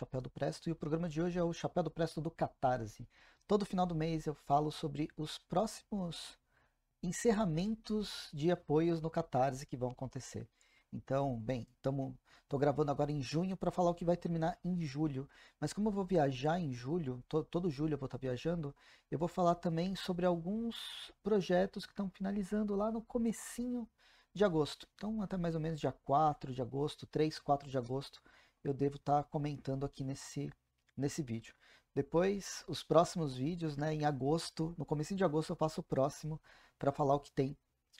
Chapéu do Presto e o programa de hoje é o Chapéu do Presto do Catarse. Assim. Todo final do mês eu falo sobre os próximos encerramentos de apoios no Catarse que vão acontecer. Então, bem, tamo, tô gravando agora em junho para falar o que vai terminar em julho. Mas como eu vou viajar em julho, to, todo julho eu vou estar tá viajando, eu vou falar também sobre alguns projetos que estão finalizando lá no comecinho de agosto. Então, até mais ou menos dia 4 de agosto, 3, 4 de agosto, eu devo estar tá comentando aqui nesse, nesse vídeo. Depois, os próximos vídeos, né, em agosto, no começo de agosto eu faço o próximo para falar o que tem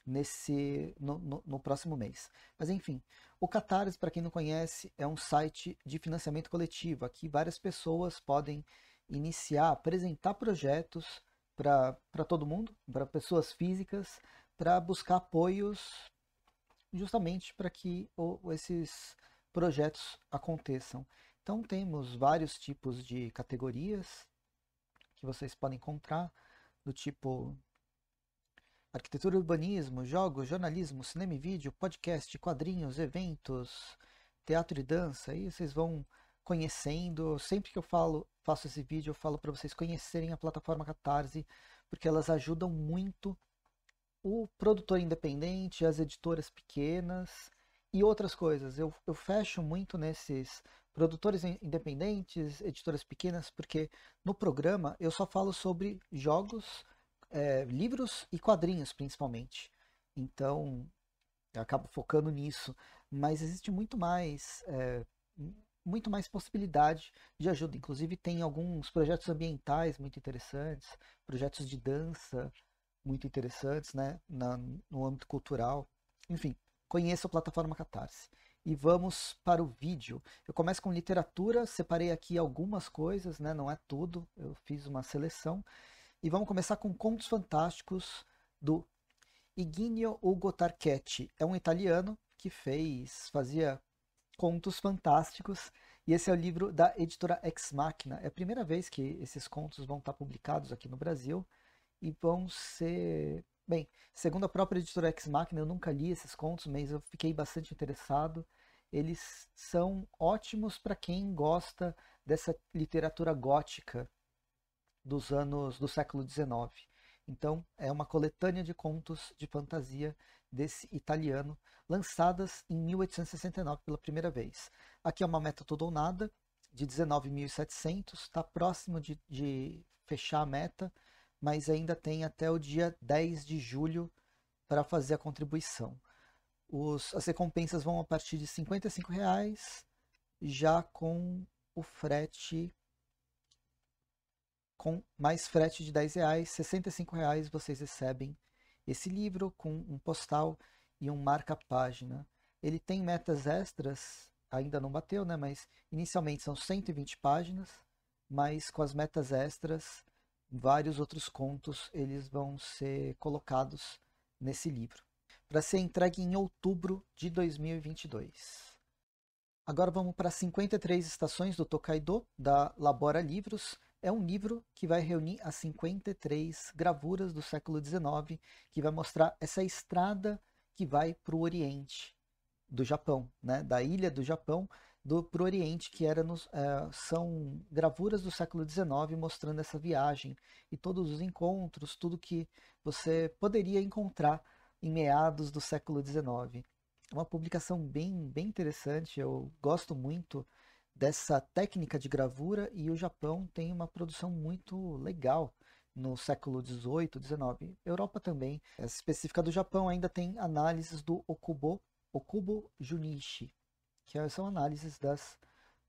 nesse no, no, no, próximo mês. Mas enfim, o Catarse, para quem não conhece, é um site de financiamento coletivo. Aqui várias pessoas podem iniciar, apresentar projetos para todo mundo, para pessoas físicas, para buscar apoios justamente para que ou, esses projetos aconteçam. Então temos vários tipos de categorias que vocês podem encontrar, do tipo arquitetura urbanismo, jogos, jornalismo, cinema e vídeo, podcast, quadrinhos, eventos, teatro e dança. Aí vocês vão conhecendo. Sempre que eu falo, faço esse vídeo, eu falo para vocês conhecerem a plataforma Catarse, porque elas ajudam muito o produtor independente, as editoras pequenas e outras coisas. Eu, eu fecho muito nesses produtores independentes, editoras pequenas, porque no programa eu só falo sobre jogos, é, livros e quadrinhos, principalmente. Então, eu acabo focando nisso. Mas existe muito mais. É, muito mais possibilidade de ajuda. Inclusive, tem alguns projetos ambientais muito interessantes, projetos de dança muito interessantes né, Na, no âmbito cultural. Enfim, conheça a plataforma Catarse. E vamos para o vídeo. Eu começo com literatura, separei aqui algumas coisas, né? não é tudo, eu fiz uma seleção. E vamos começar com Contos Fantásticos do Iginio Ugo É um italiano que fez, fazia contos fantásticos e esse é o livro da editora Ex Machina. É a primeira vez que esses contos vão estar publicados aqui no Brasil e vão ser Bem, segundo a própria editora Ex Machina, eu nunca li esses contos, mas eu fiquei bastante interessado. Eles são ótimos para quem gosta dessa literatura gótica dos anos do século XIX. Então, é uma coletânea de contos de fantasia desse italiano, lançadas em 1869 pela primeira vez. Aqui é uma meta toda ou nada, de 19.700, está próximo de, de fechar a meta, mas ainda tem até o dia 10 de julho para fazer a contribuição. Os, as recompensas vão a partir de R$ reais, já com o frete com mais frete de R$ reais, 65 reais vocês recebem esse livro com um postal e um marca-página. Ele tem metas extras, ainda não bateu, né? Mas inicialmente são 120 páginas, mas com as metas extras vários outros contos eles vão ser colocados nesse livro, para ser entregue em outubro de 2022. Agora vamos para 53 Estações do Tokaido, da Labora Livros. É um livro que vai reunir as 53 gravuras do século XIX, que vai mostrar essa estrada que vai para o Oriente do Japão, né? da ilha do Japão, para o Oriente, que era nos, é, são gravuras do século XIX mostrando essa viagem e todos os encontros, tudo que você poderia encontrar em meados do século XIX. É uma publicação bem, bem interessante, eu gosto muito dessa técnica de gravura e o Japão tem uma produção muito legal no século XVIII, XIX. Europa também. específica do Japão ainda tem análises do Okubo, Okubo Junichi, que são análises das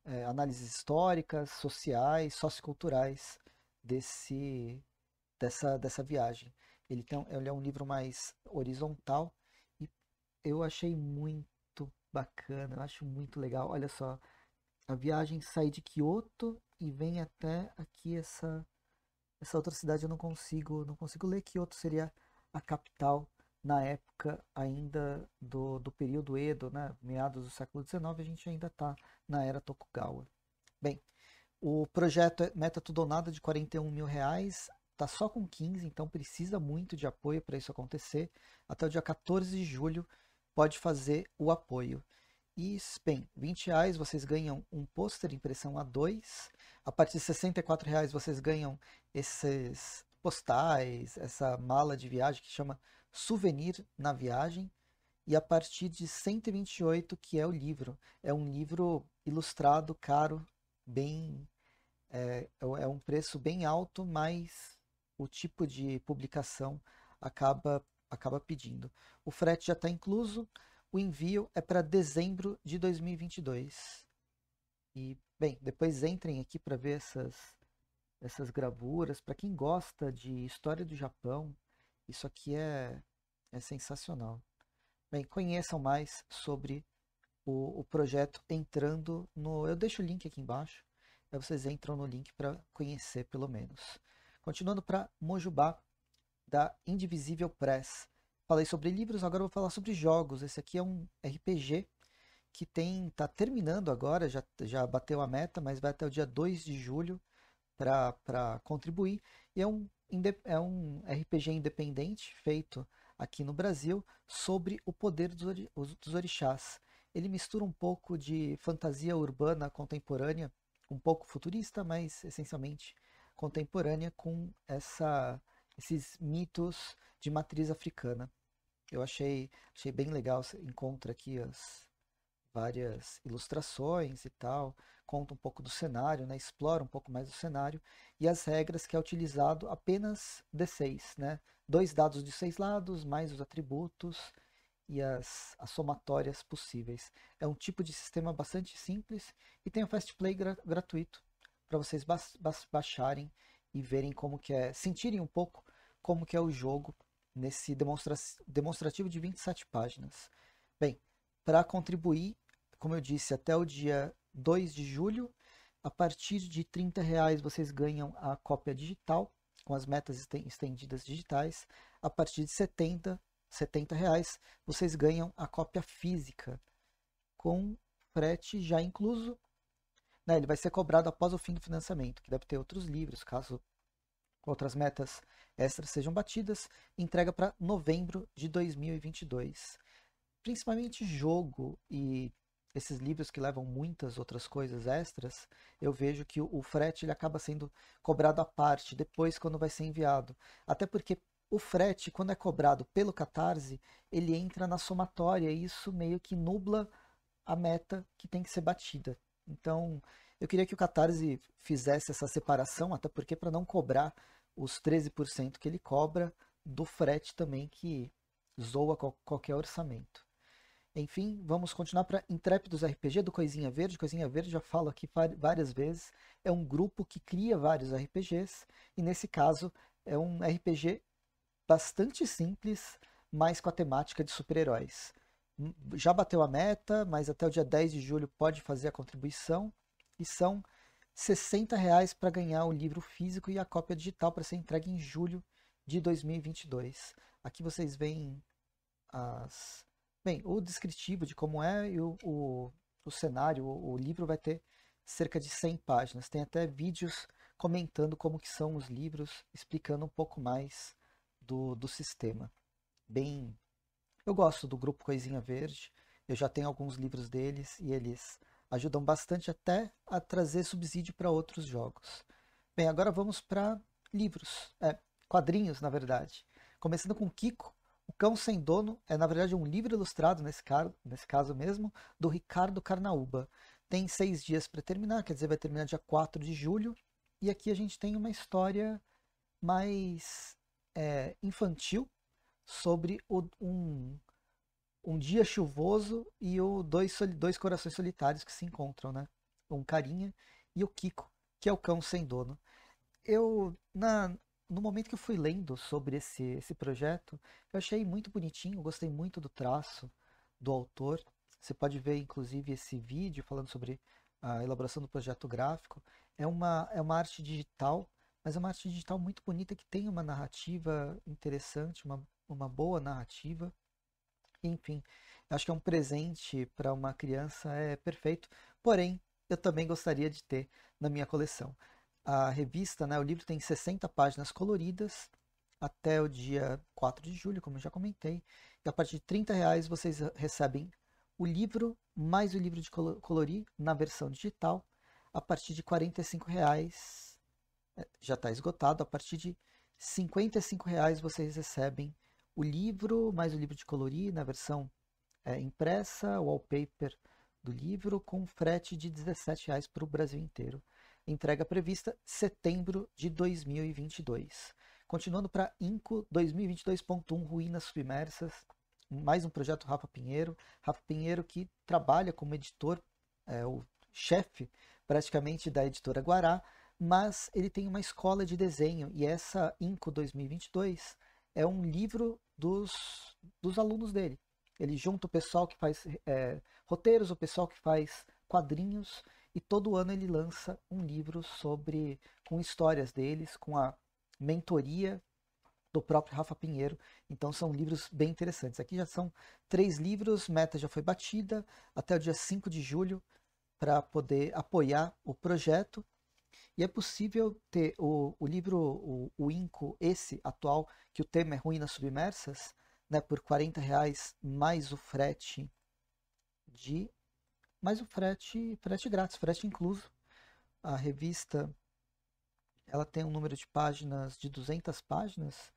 é, análises históricas, sociais, socioculturais desse, dessa, dessa viagem. Ele, tem, ele é um livro mais horizontal e eu achei muito bacana, eu acho muito legal. Olha só, a viagem sai de Kyoto e vem até aqui essa essa outra cidade eu não consigo, não consigo ler. Kyoto seria a capital na época ainda do, do período Edo, né? meados do século XIX, a gente ainda está na era Tokugawa. Bem, o projeto meta tudo ou nada de 41 mil reais está só com 15, então precisa muito de apoio para isso acontecer. Até o dia 14 de julho pode fazer o apoio. E, bem, 20 reais vocês ganham um pôster impressão A2. A partir de 64 reais vocês ganham esses postais, essa mala de viagem que chama souvenir na viagem e a partir de 128 que é o livro. É um livro ilustrado, caro, bem é, é, é um preço bem alto, mas o tipo de publicação acaba acaba pedindo. O frete já está incluso, o envio é para dezembro de 2022. E bem, depois entrem aqui para ver essas essas gravuras. Para quem gosta de história do Japão, isso aqui é, é sensacional. Bem, conheçam mais sobre o, o projeto entrando no. Eu deixo o link aqui embaixo. Aí vocês entram no link para conhecer pelo menos. Continuando para Mojubá, da Indivisível Press. Falei sobre livros, agora vou falar sobre jogos. Esse aqui é um RPG que tem tá terminando agora, já, já bateu a meta, mas vai até o dia 2 de julho para contribuir. E é um é um RPG independente feito aqui no Brasil sobre o poder dos orixás. Ele mistura um pouco de fantasia urbana contemporânea, um pouco futurista, mas essencialmente contemporânea, com essa, esses mitos de matriz africana. Eu achei, achei bem legal, você encontra aqui as várias ilustrações e tal, conta um pouco do cenário, né? explora um pouco mais o cenário, e as regras que é utilizado apenas D6, né? dois dados de seis lados, mais os atributos e as, as somatórias possíveis. É um tipo de sistema bastante simples e tem o um Fast Play gra gratuito para vocês ba ba baixarem e verem como que é, sentirem um pouco como que é o jogo nesse demonstra demonstrativo de 27 páginas. Bem, para contribuir, como eu disse, até o dia 2 de julho. A partir de R$ reais vocês ganham a cópia digital com as metas estendidas digitais. A partir de 70, 70 reais vocês ganham a cópia física com frete já incluso. Né? Ele vai ser cobrado após o fim do financiamento, que deve ter outros livros, caso outras metas extras sejam batidas. Entrega para novembro de 2022. Principalmente jogo e esses livros que levam muitas outras coisas extras, eu vejo que o frete ele acaba sendo cobrado à parte depois quando vai ser enviado. Até porque o frete, quando é cobrado pelo Catarse, ele entra na somatória e isso meio que nubla a meta que tem que ser batida. Então, eu queria que o Catarse fizesse essa separação, até porque para não cobrar os 13% que ele cobra do frete também que zoa qualquer orçamento. Enfim, vamos continuar para Intrépidos RPG do Coisinha Verde. Coisinha Verde, já falo aqui várias vezes, é um grupo que cria vários RPGs, e nesse caso é um RPG bastante simples, mas com a temática de super-heróis. Hum, já bateu a meta, mas até o dia 10 de julho pode fazer a contribuição, e são 60 reais para ganhar o livro físico e a cópia digital para ser entregue em julho de 2022. Aqui vocês veem as Bem, o descritivo de como é e o, o, o cenário, o, o, livro vai ter cerca de 100 páginas. Tem até vídeos comentando como que são os livros, explicando um pouco mais do, do sistema. Bem, eu gosto do grupo Coisinha Verde, eu já tenho alguns livros deles e eles ajudam bastante até a trazer subsídio para outros jogos. Bem, agora vamos para livros, é, quadrinhos na verdade. Começando com Kiko, Cão Sem Dono é, na verdade, um livro ilustrado, nesse, car... nesse caso mesmo, do Ricardo Carnaúba. Tem seis dias para terminar, quer dizer, vai terminar dia 4 de julho. E aqui a gente tem uma história mais é, infantil sobre o, um, um dia chuvoso e o dois, dois corações solitários que se encontram, né? Um carinha e o Kiko, que é o cão sem dono. Eu, na, no momento que eu fui lendo sobre esse, esse projeto, eu achei muito bonitinho, gostei muito do traço do autor. Você pode ver, inclusive, esse vídeo falando sobre a elaboração do projeto gráfico. É uma, é uma arte digital, mas é uma arte digital muito bonita que tem uma narrativa interessante, uma, uma boa narrativa. Enfim, acho que é um presente para uma criança, é perfeito. Porém, eu também gostaria de ter na minha coleção a revista, né, o livro tem 60 páginas coloridas até o dia 4 de julho, como eu já comentei. E a partir de 30 reais vocês recebem o livro mais o livro de colorir na versão digital. A partir de 45 reais é, já está esgotado. A partir de 55 reais vocês recebem o livro mais o livro de colorir na versão é, impressa, wallpaper do livro, com frete de 17 reais para o Brasil inteiro. Entrega prevista setembro de 2022. Continuando para INCO 2022.1 Ruínas Submersas, mais um projeto Rafa Pinheiro. Rafa Pinheiro que trabalha como editor, é o chefe praticamente da editora Guará, mas ele tem uma escola de desenho e essa INCO 2022 é um livro dos, dos alunos dele. Ele junta o pessoal que faz é, roteiros, o pessoal que faz quadrinhos e todo ano ele lança um livro sobre com histórias deles, com a mentoria do próprio Rafa Pinheiro. Então são livros bem interessantes. Aqui já são três livros, meta já foi batida até o dia 5 de julho para poder apoiar o projeto. E é possível ter o, o livro, o, o INCO, esse atual, que o tema é Ruínas Submersas, né, por R$ reais mais o frete de mas o frete, frete grátis, frete incluso. A revista ela tem um número de páginas de 200 páginas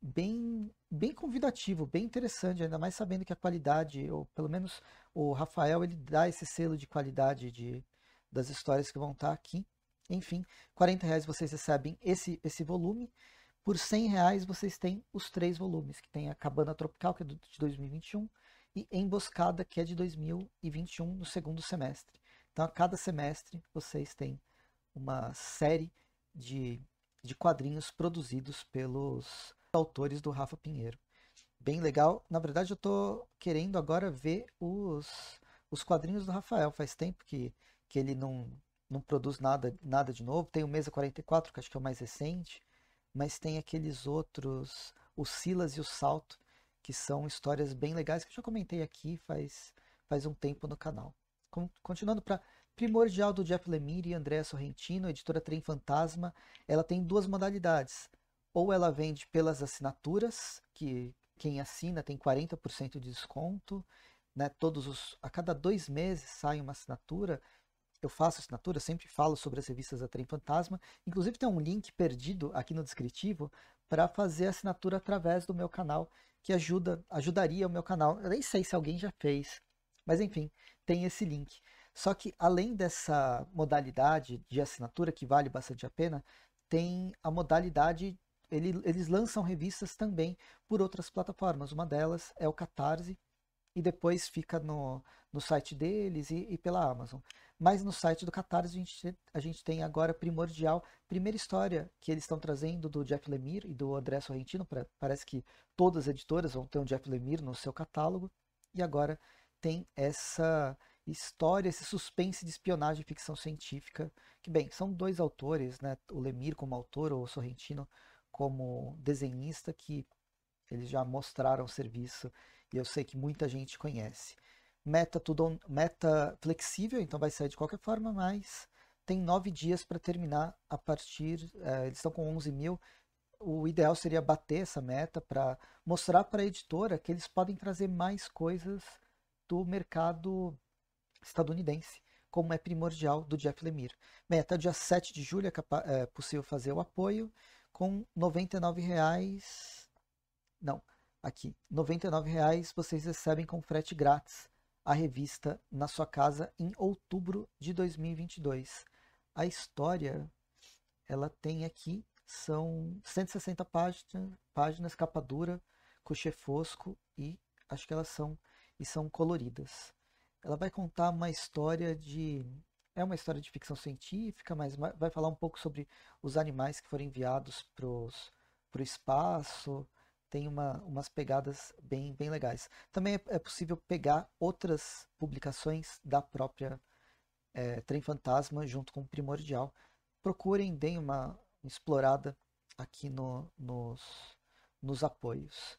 bem bem convidativo, bem interessante, ainda mais sabendo que a qualidade, ou pelo menos o Rafael, ele dá esse selo de qualidade de, das histórias que vão estar tá aqui. Enfim, 40 reais vocês recebem esse, esse volume. Por 100 reais vocês têm os três volumes, que tem a Cabana Tropical, que é de 2021, e Emboscada, que é de 2021, no segundo semestre. Então, a cada semestre, vocês têm uma série de, de quadrinhos produzidos pelos autores do Rafa Pinheiro. Bem legal. Na verdade, eu estou querendo agora ver os, os quadrinhos do Rafael. Faz tempo que, que ele não, não produz nada, nada de novo. Tem o Mesa 44, que acho que é o mais recente, mas tem aqueles outros, o Silas e o Salto, que são histórias bem legais que eu já comentei aqui faz, faz um tempo no canal. Com, continuando para Primordial do Jeff Lemire e André Sorrentino, editora Trem Fantasma, ela tem duas modalidades. Ou ela vende pelas assinaturas, que quem assina tem 40% de desconto, né? Todos os, a cada dois meses sai uma assinatura. Eu faço assinatura, sempre falo sobre as revistas da Trem Fantasma. Inclusive tem um link perdido aqui no descritivo para fazer assinatura através do meu canal que ajuda, ajudaria o meu canal. Eu nem sei se alguém já fez, mas enfim, tem esse link. Só que além dessa modalidade de assinatura, que vale bastante a pena, tem a modalidade, ele, eles lançam revistas também por outras plataformas. Uma delas é o Catarse, e depois fica no, no site deles e, e pela Amazon. Mas no site do Catarse a gente, a gente tem agora Primordial, primeira história que eles estão trazendo do Jeff Lemire e do André Sorrentino. Pra, parece que todas as editoras vão ter um Jeff Lemire no seu catálogo. E agora tem essa história, esse suspense de espionagem e ficção científica. Que, bem, são dois autores, né? O Lemire como autor ou o Sorrentino como desenhista, que eles já mostraram o serviço e eu sei que muita gente conhece meta, tudo, meta flexível, então vai sair de qualquer forma, mas tem nove dias para terminar a partir, é, eles estão com 11 mil, o ideal seria bater essa meta para mostrar para a editora que eles podem trazer mais coisas do mercado estadunidense, como é primordial do Jeff Lemire. meta dia 7 de julho é, é possível fazer o apoio com R$ reais. Não, aqui, R$ reais vocês recebem com frete grátis a revista na sua casa em outubro de 2022. A história ela tem aqui são 160 páginas, páginas capa dura, cochê fosco e acho que elas são e são coloridas. Ela vai contar uma história de é uma história de ficção científica, mas vai falar um pouco sobre os animais que foram enviados para o espaço, tem uma, umas pegadas bem, bem legais. Também é, é possível pegar outras publicações da própria é, Trem Fantasma junto com o Primordial. Procurem, deem uma explorada aqui no, nos, nos apoios.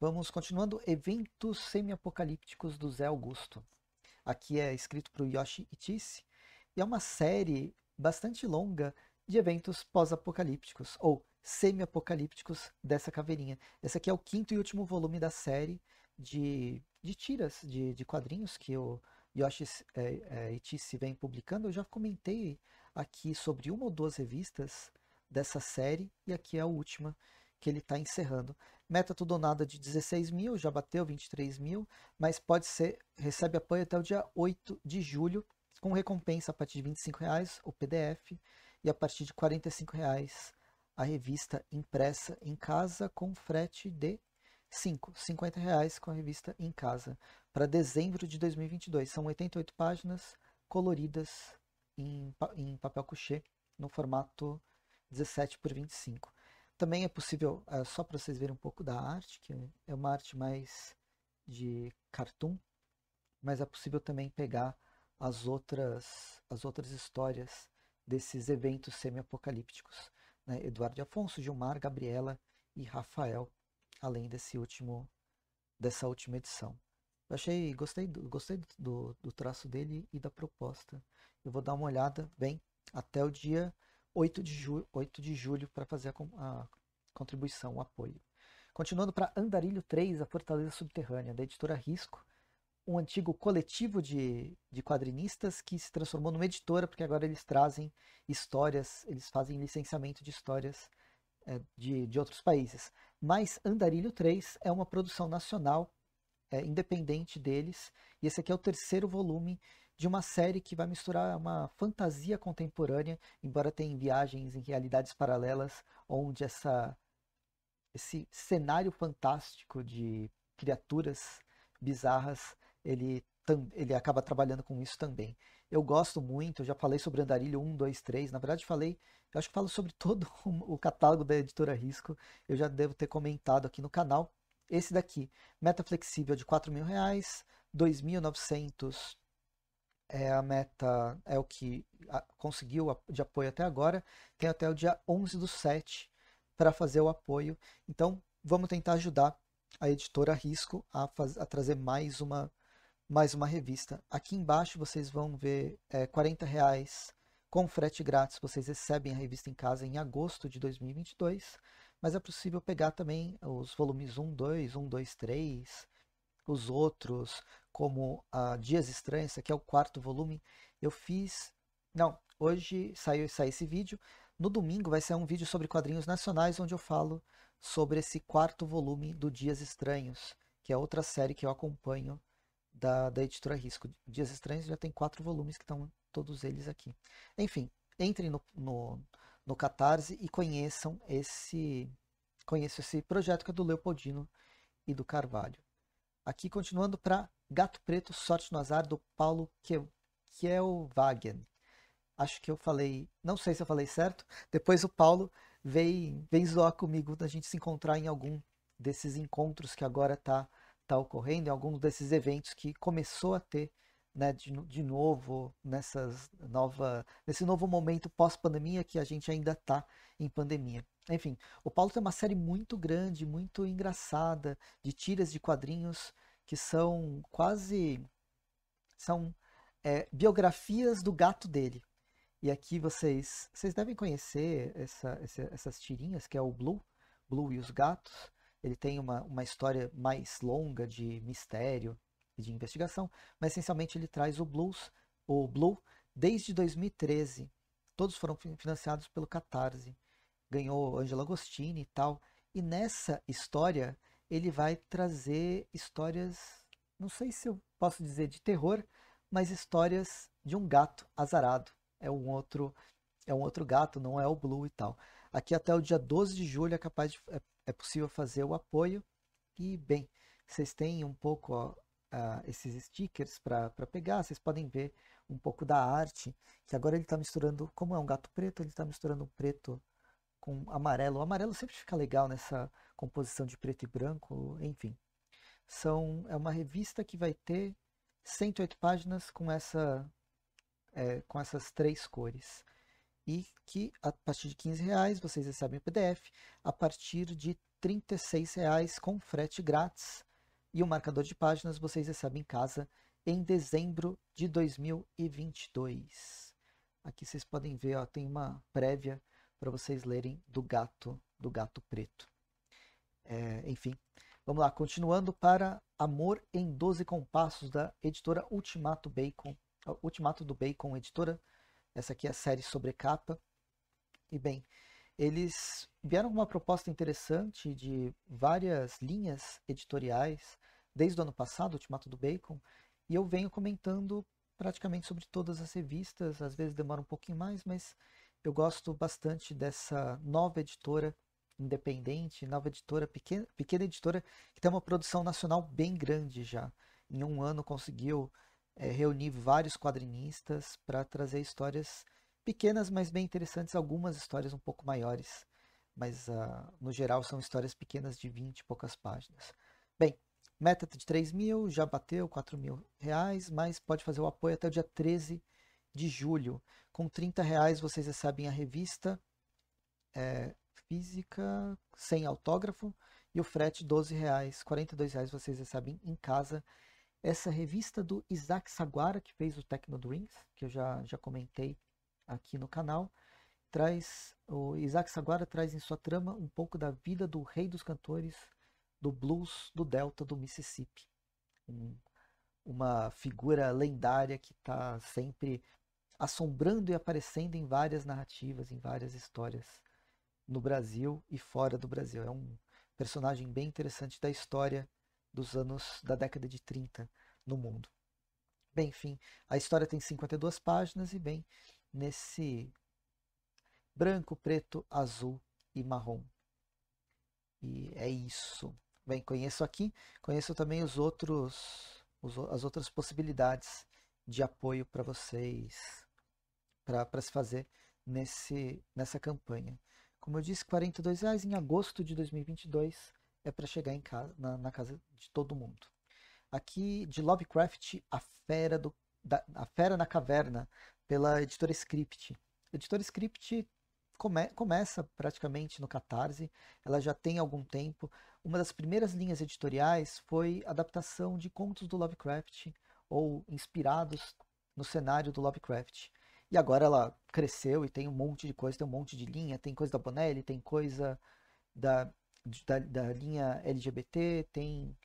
Vamos continuando. Eventos semi-apocalípticos do Zé Augusto. Aqui é escrito para o Yoshi Itisse. E é uma série bastante longa de eventos pós-apocalípticos, ou semi-apocalípticos dessa caveirinha. Esse aqui é o quinto e último volume da série de, de tiras, de, de quadrinhos que o Yoshi é, é, vem publicando. Eu já comentei aqui sobre uma ou duas revistas dessa série e aqui é a última que ele está encerrando. Meta tudo ou nada de 16 mil, já bateu 23 mil, mas pode ser, recebe apoio até o dia 8 de julho, com recompensa a partir de 25 reais, o PDF, e a partir de 45 reais a revista impressa em casa com frete de 5, 50 reais com a revista em casa para dezembro de 2022. São 88 páginas coloridas em, em papel coucher no formato 17 por 25. Também é possível, é, só para vocês verem um pouco da arte, que é uma arte mais de cartoon, mas é possível também pegar as outras, as outras histórias desses eventos semi-apocalípticos né, Eduardo Afonso, Gilmar, Gabriela e Rafael, além desse último, dessa última edição. Eu achei, gostei, gostei do, do traço dele e da proposta. Eu vou dar uma olhada, bem, até o dia 8 de, ju 8 de julho para fazer a, a contribuição, o apoio. Continuando para Andarilho 3, A Fortaleza Subterrânea, da editora Risco, um antigo coletivo de, de quadrinistas que se transformou numa editora, porque agora eles trazem histórias, eles fazem licenciamento de histórias é, de, de outros países. Mas Andarilho 3 é uma produção nacional, é, independente deles, e esse aqui é o terceiro volume de uma série que vai misturar uma fantasia contemporânea, embora tenha viagens em realidades paralelas, onde essa, esse cenário fantástico de criaturas bizarras ele, ele acaba trabalhando com isso também. Eu gosto muito, já falei sobre Andarilho 1, 2, 3, na verdade falei, eu acho que falo sobre todo o catálogo da editora Risco, eu já devo ter comentado aqui no canal. Esse daqui, meta flexível de 4 mil reais, 2.900 é a meta, é o que conseguiu de apoio até agora, tem até o dia 11 do 7 para fazer o apoio. Então, vamos tentar ajudar a editora Risco a, faz, a trazer mais uma mais uma revista. Aqui embaixo vocês vão ver é, 40 reais com frete grátis. Vocês recebem a revista em casa em agosto de 2022, mas é possível pegar também os volumes 1, 2, 1, 2, 3, os outros, como a Dias Estranhos, que aqui é o quarto volume. Eu fiz... Não, hoje saiu, saiu esse vídeo. No domingo vai ser um vídeo sobre quadrinhos nacionais, onde eu falo sobre esse quarto volume do Dias Estranhos, que é outra série que eu acompanho da, da editora Risco. Dias Estranhos já tem quatro volumes que estão todos eles aqui. Enfim, entrem no, no, no Catarse e conheçam esse, conheçam esse projeto que é do Leopoldino e do Carvalho. Aqui, continuando para Gato Preto, Sorte no Azar, do Paulo Kielwagen. Acho que eu falei, não sei se eu falei certo. Depois o Paulo vem, vem zoar comigo da gente se encontrar em algum desses encontros que agora está está ocorrendo em alguns desses eventos que começou a ter né, de, de, novo nessas nova, nesse novo momento pós-pandemia que a gente ainda está em pandemia. Enfim, o Paulo tem uma série muito grande, muito engraçada, de tiras de quadrinhos que são quase. são é, biografias do gato dele. E aqui vocês, vocês devem conhecer essa, essa, essas tirinhas, que é o Blue, Blue e os Gatos ele tem uma, uma história mais longa de mistério e de investigação, mas essencialmente ele traz o blues, o Blue, desde 2013. Todos foram financiados pelo Catarse. Ganhou Angela Agostini e tal. E nessa história, ele vai trazer histórias, não sei se eu posso dizer de terror, mas histórias de um gato azarado. É um outro, é um outro gato, não é o Blue e tal. Aqui até o dia 12 de julho é capaz de, é é possível fazer o apoio. E, bem, vocês têm um pouco ó, uh, esses stickers para pegar, vocês podem ver um pouco da arte, que agora ele está misturando, como é um gato preto, ele está misturando o preto com amarelo. O amarelo sempre fica legal nessa composição de preto e branco, enfim. São, é uma revista que vai ter 108 páginas com, essa, é, com essas três cores e que a partir de 15 reais vocês recebem o PDF, a partir de 36 reais com frete grátis e o marcador de páginas vocês recebem em casa em dezembro de 2022. Aqui vocês podem ver, ó, tem uma prévia para vocês lerem do gato, do gato preto. É, enfim, vamos lá, continuando para Amor em 12 Compassos da editora Ultimato Bacon, Ultimato do Bacon, editora essa aqui é a série sobre capa E bem, eles vieram com uma proposta interessante de várias linhas editoriais desde o ano passado, Ultimato do Bacon, e eu venho comentando praticamente sobre todas as revistas, às vezes demora um pouquinho mais, mas eu gosto bastante dessa nova editora independente, nova editora, pequena, pequena editora, que tem uma produção nacional bem grande já. Em um ano conseguiu é, eh, reuni vários quadrinistas para trazer histórias pequenas, mas bem interessantes, algumas histórias um pouco maiores, mas uh, no geral são histórias pequenas de 20 e poucas páginas. Bem, meta de 3 mil, já bateu 4 mil reais, mas pode fazer o apoio até o dia 13 de julho. Com 30 reais vocês recebem a revista é, física sem autógrafo e o frete 12 reais. 42 reais vocês recebem em casa essa revista do Isaac Saguara, que fez o Techno Dreams, que eu já, já comentei aqui no canal, traz o Isaac Saguara traz em sua trama um pouco da vida do rei dos cantores do blues do delta do Mississippi, um, uma figura lendária que está sempre assombrando e aparecendo em várias narrativas, em várias histórias no Brasil e fora do Brasil. É um personagem bem interessante da história dos anos da década de 30 no mundo. Bem, enfim, a história tem 52 páginas e bem nesse branco, preto, azul e marrom. E é isso. Bem, conheço aqui, conheço também os outros os, as outras possibilidades de apoio para vocês para se fazer nesse nessa campanha. Como eu disse, R$ 42 reais em agosto de 2022 é para chegar em casa, na, na, casa de todo mundo. Aqui de Lovecraft, a fera, do, da, a fera na caverna, pela editora Script. A editora Script come, começa praticamente no Catarse, ela já tem algum tempo. Uma das primeiras linhas editoriais foi adaptação de contos do Lovecraft, ou inspirados no cenário do Lovecraft. E agora ela cresceu e tem um monte de coisa, tem um monte de linha, tem coisa da Bonelli, tem coisa da da, da linha LGBT, tem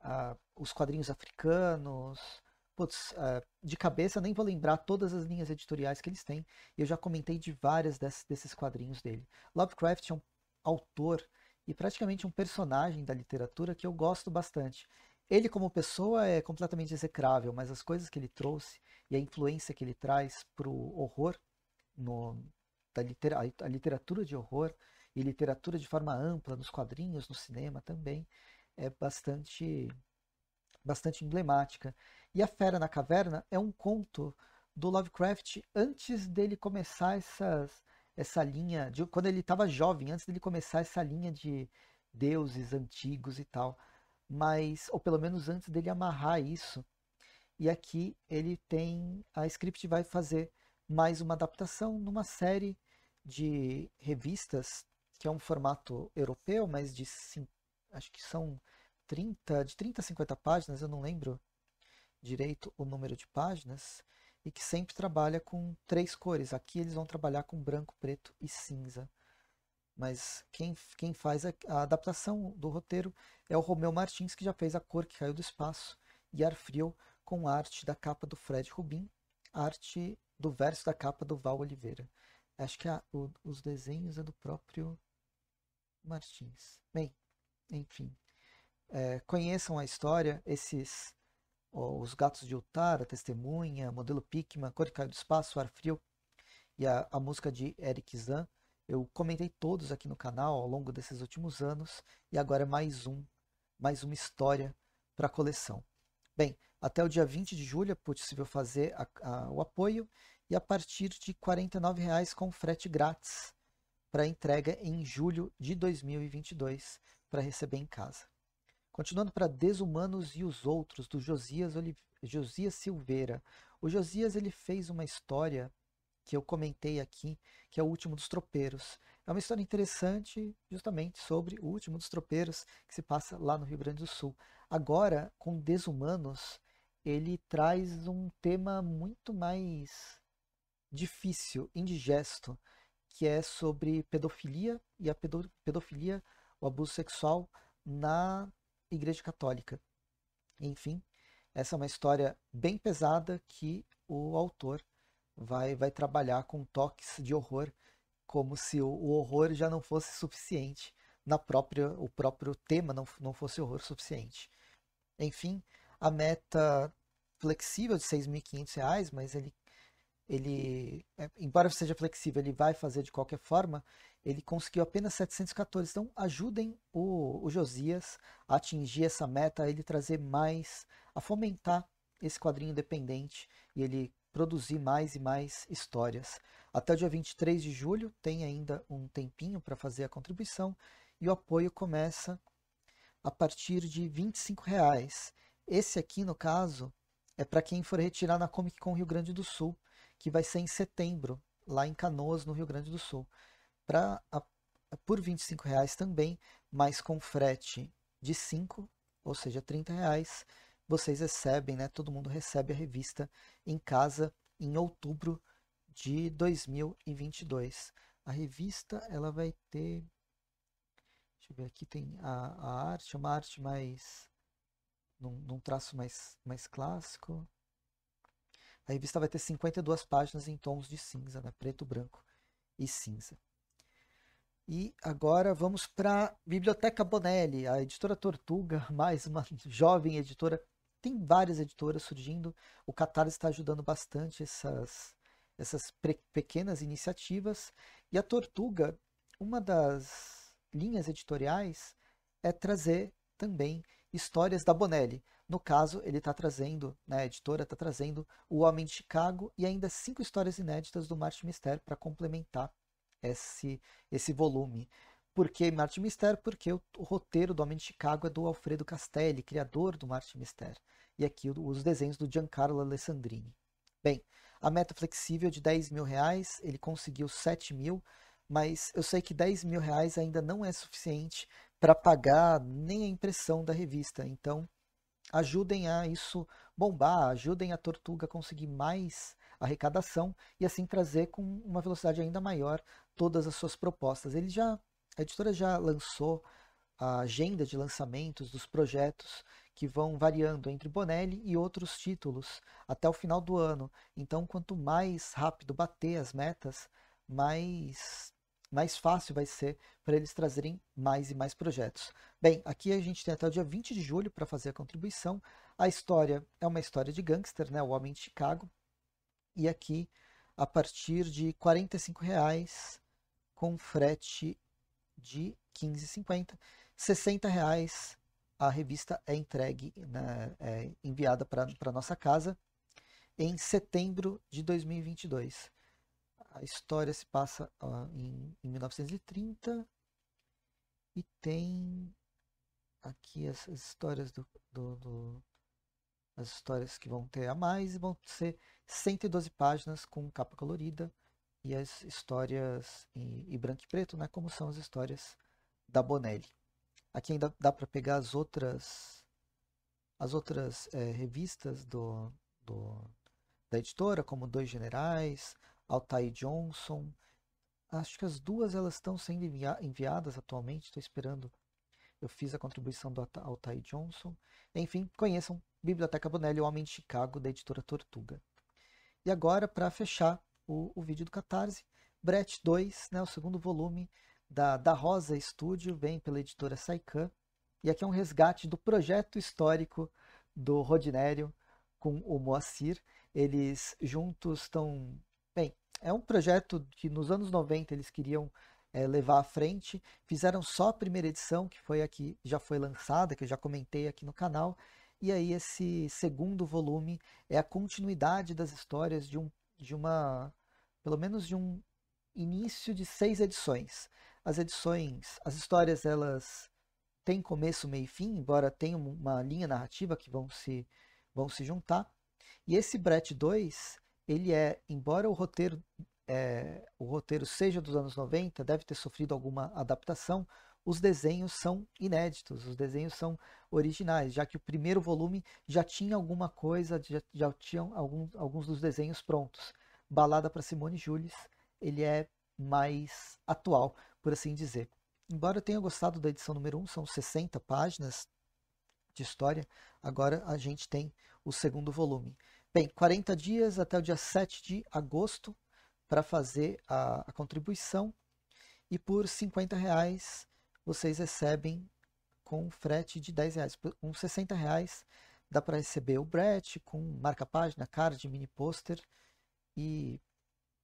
ah, os quadrinhos africanos. Putz, ah, de cabeça nem vou lembrar todas as linhas editoriais que eles têm. Eu já comentei de várias dessas, desses quadrinhos dele. Lovecraft é um autor e praticamente um personagem da literatura que eu gosto bastante. Ele, como pessoa, é completamente execrável, mas as coisas que ele trouxe e a influência que ele traz para o horror, no, da a literatura de horror, e literatura de forma ampla, nos quadrinhos, no cinema também, é bastante, bastante emblemática. E A Fera na Caverna é um conto do Lovecraft antes dele começar essas, essa linha, de, quando ele estava jovem, antes dele começar essa linha de deuses antigos e tal, mas, ou pelo menos antes dele amarrar isso. E aqui ele tem, a Script vai fazer mais uma adaptação numa série de revistas que é um formato europeu, mas de acho que são 30, de 30 a 50 páginas, eu não lembro direito o número de páginas, e que sempre trabalha com três cores. Aqui eles vão trabalhar com branco, preto e cinza. Mas quem, quem faz a, a adaptação do roteiro é o Romeu Martins, que já fez A Cor que Caiu do Espaço e Ar Frio, com arte da capa do Fred Rubin, arte do verso da capa do Val Oliveira. Acho que a, o, os desenhos é do próprio Martins. Bem, enfim, é, conheçam a história, esses ó, os gatos de Utar, a testemunha, modelo Pikman, Cor que caiu do espaço, Ar Frio e a, a música de Eric Zan. Eu comentei todos aqui no canal ao longo desses últimos anos e agora é mais um, mais uma história para a coleção. Bem, até o dia 20 de julho é possível fazer a, a, o apoio e a partir de R$ 49,00 com frete grátis para entrega em julho de 2022 para receber em casa. Continuando para Desumanos e os Outros, do Josias, Olive... Josias Silveira. O Josias ele fez uma história que eu comentei aqui, que é o Último dos Tropeiros. É uma história interessante, justamente sobre o Último dos Tropeiros, que se passa lá no Rio Grande do Sul. Agora, com Desumanos, ele traz um tema muito mais difícil, indigesto, que é sobre pedofilia e a pedofilia, o abuso sexual na Igreja Católica. Enfim, essa é uma história bem pesada que o autor vai, vai trabalhar com toques de horror, como se o, o horror já não fosse suficiente, na própria, o próprio tema não, não fosse horror suficiente. Enfim, a meta flexível de R$ 6.500, mas ele ele, é, embora seja flexível, ele vai fazer de qualquer forma, ele conseguiu apenas 714. Então, ajudem o, o Josias a atingir essa meta, a ele trazer mais, a fomentar esse quadrinho independente e ele produzir mais e mais histórias. Até o dia 23 de julho tem ainda um tempinho para fazer a contribuição e o apoio começa a partir de R$ 25. Reais. Esse aqui, no caso, é para quem for retirar na Comic Con Rio Grande do Sul, que vai ser em setembro, lá em Canoas, no Rio Grande do Sul. Pra, a, por R$ 25 reais também, mas com frete de 5, ou seja, 30 reais, vocês recebem, né? Todo mundo recebe a revista em casa em outubro de 2022. A revista ela vai ter, deixa eu ver aqui tem a, a arte, é uma arte mais num, num traço mais mais clássico. A revista vai ter 52 páginas em tons de cinza, né? preto, branco e cinza. E agora vamos para a Biblioteca Bonelli, a editora Tortuga, mais uma jovem editora. Tem várias editoras surgindo, o Catarse está ajudando bastante essas, essas pequenas iniciativas. E a Tortuga, uma das linhas editoriais é trazer também histórias da Bonelli. No caso, ele está trazendo, né, a editora está trazendo O Homem de Chicago e ainda cinco histórias inéditas do Marte Mister para complementar esse, esse volume. Por que Marte Mister, Porque o, o, roteiro do Homem de Chicago é do Alfredo Castelli, criador do Marte Mister, E aqui os desenhos do Giancarlo Alessandrini. Bem, a meta flexível de 10 mil reais, ele conseguiu 7 mil, mas eu sei que 10 mil reais ainda não é suficiente para pagar nem a impressão da revista. Então, ajudem a isso bombar, ajudem a Tortuga a conseguir mais arrecadação e assim trazer com uma velocidade ainda maior todas as suas propostas. Ele já, a editora já lançou a agenda de lançamentos dos projetos que vão variando entre Bonelli e outros títulos até o final do ano. Então, quanto mais rápido bater as metas, mais mais fácil vai ser para eles trazerem mais e mais projetos. Bem, aqui a gente tem até o dia 20 de julho para fazer a contribuição. A história é uma história de gangster, né? O Homem de Chicago. E aqui, a partir de R$ 45,00, com frete de R$ 15,50. R$ reais a revista é entregue, né, é enviada para a nossa casa em setembro de 2022 a história se passa ó, em, em 1930 e tem aqui as, as histórias do, do, do, as histórias que vão ter a mais e vão ser 112 páginas com capa colorida e as histórias em, em branco e preto, né, como são as histórias da Bonelli. Aqui ainda dá para pegar as outras as outras é, revistas do, do, da editora, como Dois Generais, Altai Johnson. Acho que as duas elas estão sendo enviadas atualmente, estou esperando. Eu fiz a contribuição do Altai Johnson. Enfim, conheçam Biblioteca Bonelli, O Homem de Chicago, da editora Tortuga. E agora, para fechar o, o, vídeo do Catarse, Brett 2, né, o segundo volume da, da Rosa Studio, vem pela editora Saikan. E aqui é um resgate do projeto histórico do Rodinério com o Moacir. Eles juntos estão Bem, é um projeto que nos anos 90 eles queriam é, levar à frente, fizeram só a primeira edição, que foi aqui, já foi lançada, que eu já comentei aqui no canal, e aí esse segundo volume é a continuidade das histórias de um de uma pelo menos de um início de seis edições. As edições, as histórias elas têm começo, meio e fim, embora tenha uma linha narrativa que vão se vão se juntar. E esse Brett 2, ele é, embora o roteiro, é, o roteiro seja dos anos 90, deve ter sofrido alguma adaptação, os desenhos são inéditos, os desenhos são originais, já que o primeiro volume já tinha alguma coisa, já, já tinham alguns, alguns dos desenhos prontos. Balada para Simone Jules, ele é mais atual, por assim dizer. Embora eu tenha gostado da edição número 1, são 60 páginas de história, agora a gente tem o segundo volume. Bem, 40 dias até o dia 7 de agosto para fazer a, a, contribuição e por 50 reais vocês recebem com frete de 10 reais. Por uns 60 reais dá para receber o brete com marca-página, card, mini pôster e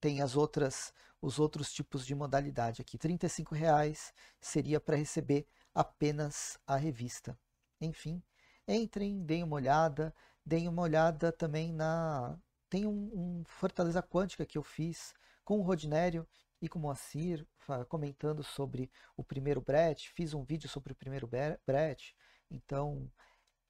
tem as outras os outros tipos de modalidade aqui. 35 reais seria para receber apenas a revista. Enfim, entrem, deem uma olhada, deem uma olhada também na. Tem um, um Fortaleza Quântica que eu fiz com o Rodinério e com o Moacir, comentando sobre o primeiro Brett. Fiz um vídeo sobre o primeiro Brett. Então,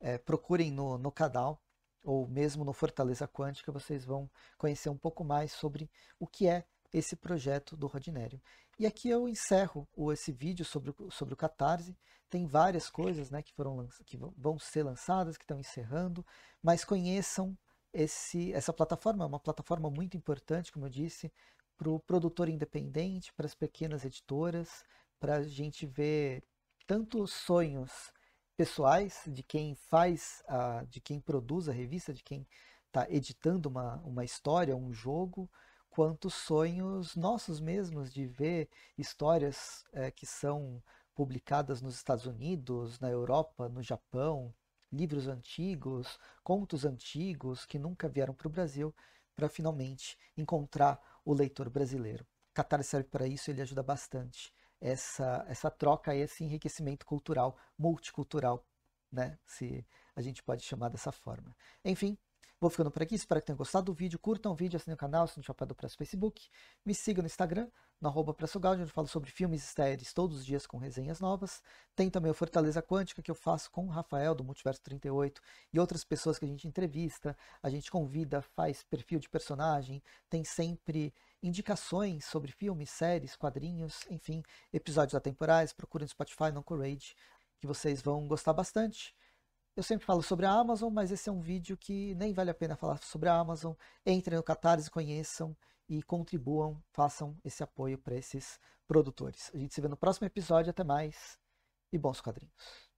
é, procurem no, no canal ou mesmo no Fortaleza Quântica, vocês vão conhecer um pouco mais sobre o que é esse projeto do Rodinério. E aqui eu encerro esse vídeo sobre, sobre o Catarse. Tem várias coisas né, que, foram, que vão ser lançadas, que estão encerrando, mas conheçam esse, essa plataforma, é uma plataforma muito importante, como eu disse, para o produtor independente, para as pequenas editoras, para a gente ver tantos sonhos pessoais de quem faz, a, de quem produz a revista, de quem está editando uma, uma história, um jogo, quanto sonhos nossos mesmos de ver histórias é, que são publicadas nos Estados Unidos, na Europa, no Japão, livros antigos, contos antigos que nunca vieram para o Brasil, para finalmente encontrar o leitor brasileiro. Catar serve para isso, ele ajuda bastante essa essa troca e esse enriquecimento cultural, multicultural, né? Se a gente pode chamar dessa forma. Enfim, Vou ficando por aqui, espero que tenham gostado do vídeo. Curtam o vídeo, assinem o canal, se não tiver do Preço Facebook. Me siga no Instagram, no arroba onde eu falo sobre filmes e séries todos os dias com resenhas novas. Tem também o Fortaleza Quântica, que eu faço com o Rafael, do Multiverso 38, e outras pessoas que a gente entrevista, a gente convida, faz perfil de personagem, tem sempre indicações sobre filmes, séries, quadrinhos, enfim, episódios atemporais, procurem no Spotify, no Courage, que vocês vão gostar bastante. Eu sempre falo sobre a Amazon, mas esse é um vídeo que nem vale a pena falar sobre a Amazon. Entrem no Catarse, conheçam e contribuam, façam esse apoio para esses produtores. A gente se vê no próximo episódio, até mais e bons quadrinhos.